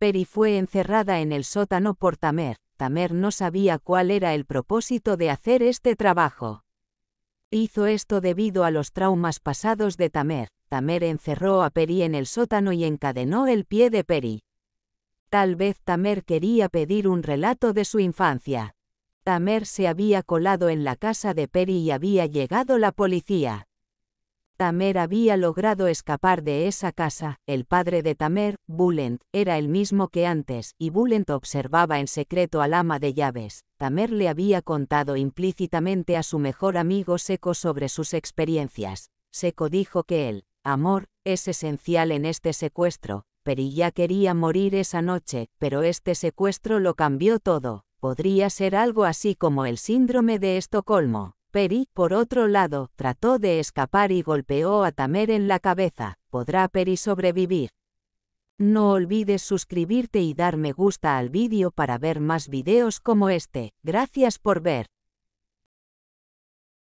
Peri fue encerrada en el sótano por Tamer. Tamer no sabía cuál era el propósito de hacer este trabajo. Hizo esto debido a los traumas pasados de Tamer. Tamer encerró a Peri en el sótano y encadenó el pie de Peri. Tal vez Tamer quería pedir un relato de su infancia. Tamer se había colado en la casa de Peri y había llegado la policía. Tamer había logrado escapar de esa casa, el padre de Tamer, Bullent, era el mismo que antes, y Bullent observaba en secreto al ama de llaves. Tamer le había contado implícitamente a su mejor amigo Seco sobre sus experiencias. Seco dijo que el amor es esencial en este secuestro. Perilla quería morir esa noche, pero este secuestro lo cambió todo. Podría ser algo así como el síndrome de Estocolmo. Peri, por otro lado, trató de escapar y golpeó a Tamer en la cabeza. ¿Podrá Peri sobrevivir? No olvides suscribirte y dar me gusta al vídeo para ver más vídeos como este. Gracias por ver.